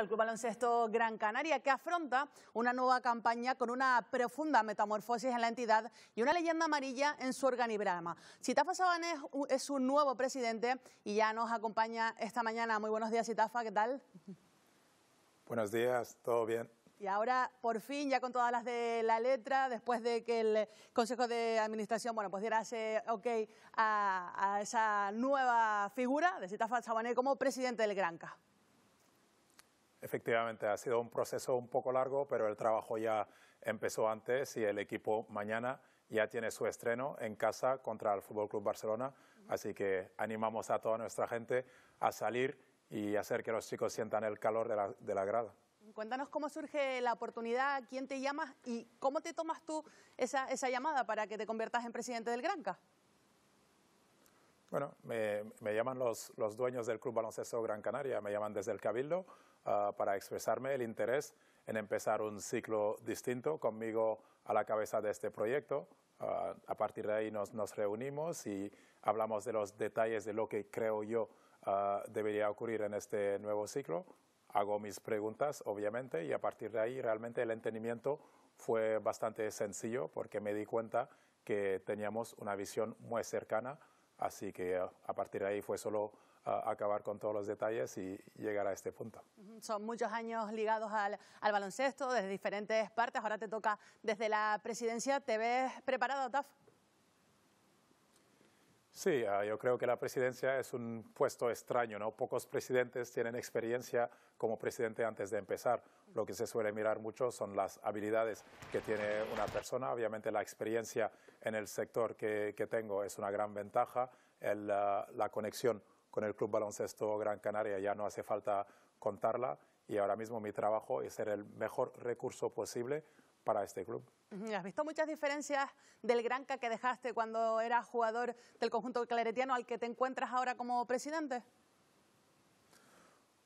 El Club Baloncesto Gran Canaria, que afronta una nueva campaña con una profunda metamorfosis en la entidad y una leyenda amarilla en su organigrama. Sitafa Sabané es su nuevo presidente y ya nos acompaña esta mañana. Muy buenos días, Citafa, ¿qué tal? Buenos días, ¿todo bien? Y ahora, por fin, ya con todas las de la letra, después de que el Consejo de Administración, bueno, pues diera ese ok a, esa nueva figura de Citafa Sabané como presidente del Gran Granca. Efectivamente, ha sido un proceso un poco largo, pero el trabajo ya empezó antes y el equipo mañana ya tiene su estreno en casa contra el Fútbol Club Barcelona. Así que animamos a toda nuestra gente a salir y hacer que los chicos sientan el calor de la, grada. Cuéntanos cómo surge la oportunidad, quién te llama y cómo te tomas tú esa, llamada para que te conviertas en presidente del Granca. Bueno, me, llaman los, los dueños del Club Baloncesto Gran Canaria, me llaman desde el Cabildo Ah, para expresarme el interés en empezar un ciclo distinto conmigo a la cabeza de este proyecto. Ah, a partir de ahí nos, reunimos y hablamos de los detalles de lo que creo yo ah, debería ocurrir en este nuevo ciclo. Hago mis preguntas, obviamente, y a partir de ahí realmente el entendimiento fue bastante sencillo porque me di cuenta que teníamos una visión muy cercana Así que eh, a partir de ahí fue solo eh, acabar con todos los detalles y llegar a este punto. Son muchos años ligados al, baloncesto desde diferentes partes. Ahora te toca desde la presidencia. ¿Te ves preparado, TAF? Sí, ah, yo creo que la presidencia es un puesto extraño, ¿no? Pocos presidentes tienen experiencia como presidente antes de empezar. Lo que se suele mirar mucho son las habilidades que tiene una persona. Obviamente la experiencia en el sector que, que tengo es una gran ventaja. Ah, la conexión con el Club Baloncesto Gran Canaria ya no hace falta contarla y ahora mismo mi trabajo es ser el mejor recurso posible para este club. ¿Has visto muchas diferencias del Granca que dejaste cuando eras jugador del conjunto claretiano al que te encuentras ahora como presidente?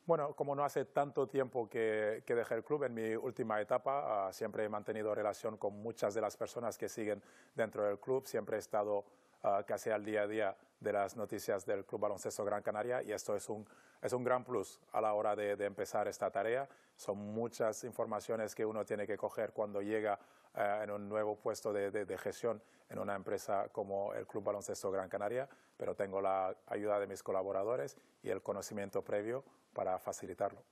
Bueno, como no hace tanto tiempo que, dejé el club, en mi última etapa ah, siempre he mantenido relación con muchas de las personas que siguen dentro del club, siempre he estado ah, casi al día a día de las noticias del Club Baloncesto Gran Canaria y esto es un, es un gran plus a la hora de, empezar esta tarea. Son muchas informaciones que uno tiene que coger cuando llega eh, en un nuevo puesto de, gestión en una empresa como el Club Baloncesto Gran Canaria, pero tengo la ayuda de mis colaboradores y el conocimiento previo para facilitarlo.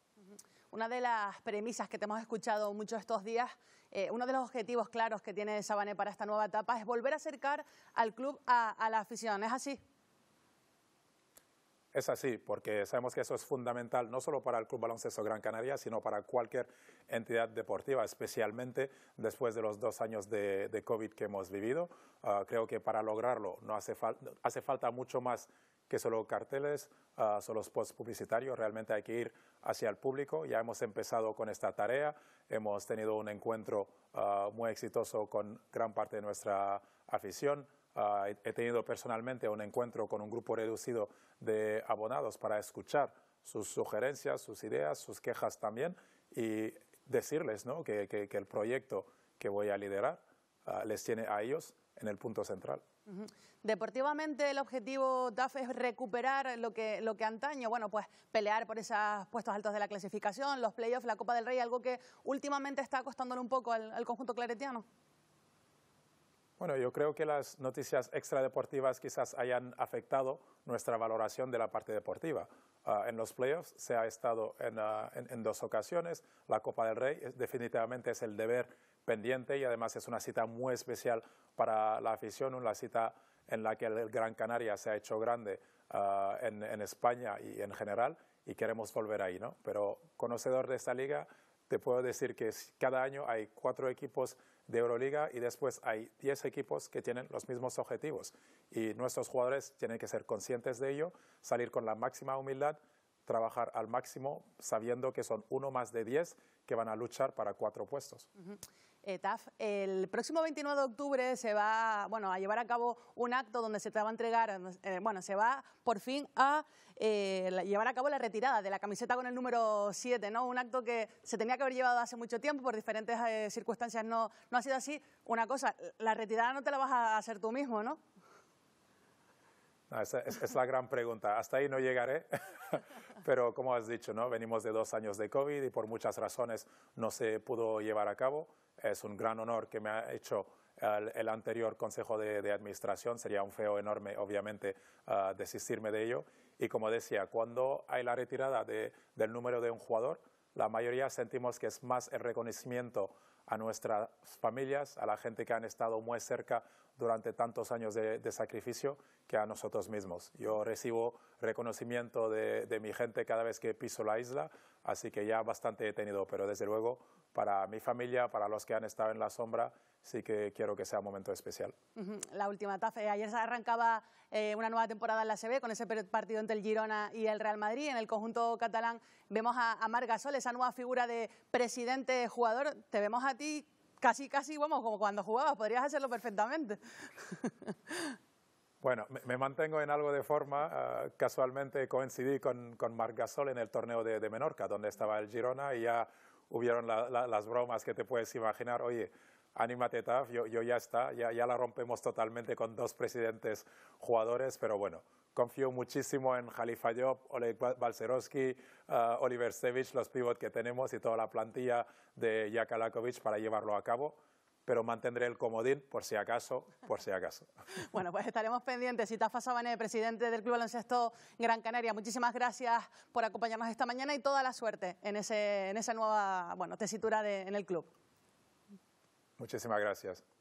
Una de las premisas que te hemos escuchado mucho estos días, eh, uno de los objetivos claros que tiene Sabané para esta nueva etapa es volver a acercar al club a la afición. ¿Es así? Es así, porque sabemos que eso es fundamental no solo para el Club Baloncesto Gran Canaria, sino para cualquier entidad deportiva, especialmente después de los dos años de, COVID que hemos vivido. Ah, creo que para lograrlo no hace, falta mucho más que solo carteles, ah, solo spots publicitarios, realmente hay que ir hacia el público. Ya hemos empezado con esta tarea, hemos tenido un encuentro ah, muy exitoso con gran parte de nuestra afición, Ah, he tenido personalmente un encuentro con un grupo reducido de abonados para escuchar sus sugerencias, sus ideas, sus quejas también y decirles que, el proyecto que voy a liderar ah, les tiene a ellos en el punto central. Deportivamente el objetivo DAF es recuperar lo que, antaño, bueno, pues pelear por esos puestos altos de la clasificación, los playoffs, la Copa del Rey, algo que últimamente está costándole un poco al conjunto claretiano. Bueno, yo creo que las noticias extradeportivas quizás hayan afectado nuestra valoración de la parte deportiva. Ah, en los playoffs se ha estado en, ah, dos ocasiones. La Copa del Rey definitivamente es el deber pendiente y además es una cita muy especial para la afición, una cita en la que el Gran Canaria se ha hecho grande ah, en, en, España y en general y queremos volver ahí, ¿no? Pero conocedor de esta liga, te puedo decir que cada año hay cuatro equipos de Euroliga y después hay 10 equipos que tienen los mismos objetivos y nuestros jugadores tienen que ser conscientes de ello, salir con la máxima humildad trabajar al máximo sabiendo que son uno más de diez que van a luchar para cuatro puestos. Eh, Taf, el próximo 29 de octubre se va a llevar a cabo un acto donde se te va a entregar, eh, bueno, se va por fin a eh, llevar a cabo la retirada de la camiseta con el número 7, ¿no? Un acto que se tenía que haber llevado hace mucho tiempo, por diferentes circunstancias no, no ha sido así. Una cosa, la retirada no te la vas a hacer tú mismo, ¿no? Ah, esa, es, la gran pregunta. Hasta ahí no llegaré, pero como has dicho, ¿no? venimos de dos años de COVID y por muchas razones no se pudo llevar a cabo. Es un gran honor que me ha hecho el, anterior Consejo de, Administración. Sería un feo enorme, obviamente, ah, desistirme de ello. Y como decía, cuando hay la retirada de, del número de un jugador, la mayoría sentimos que es más el reconocimiento a nuestras familias, a la gente que han estado muy cerca durante tantos años de, sacrificio, que a nosotros mismos. Yo recibo reconocimiento de, de mi gente cada vez que piso la isla, así que ya bastante he tenido, pero desde luego para mi familia, para los que han estado en la sombra, sí que quiero que sea un momento especial. La última, TAF. Eh, ayer se arrancaba eh, una nueva temporada en la CB con ese partido entre el Girona y el Real Madrid. En el conjunto catalán vemos a, Marc Gasol, esa nueva figura de presidente-jugador. Te vemos a ti casi, casi, vamos, como cuando jugabas. Podrías hacerlo perfectamente. Bueno, me, mantengo en algo de forma. Ah, casualmente coincidí con, con Marc Gasol en el torneo de, de, Menorca, donde estaba el Girona, y ya hubieron las bromas que te puedes imaginar, oye, anímate Taf, yo, ya está, ya, la rompemos totalmente con dos presidentes jugadores, pero bueno. Confío muchísimo en Jalifa Job, Oleg Balserowski, ah, Oliver Sevich, los pivots que tenemos y toda la plantilla de Jakalakovic para llevarlo a cabo pero mantendré el comodín por si acaso, por si acaso. bueno, pues estaremos pendientes. Itafa Sabané, presidente del Club Baloncesto Gran Canaria, muchísimas gracias por acompañarnos esta mañana y toda la suerte en, ese, en esa nueva tesitura en el club. Muchísimas gracias.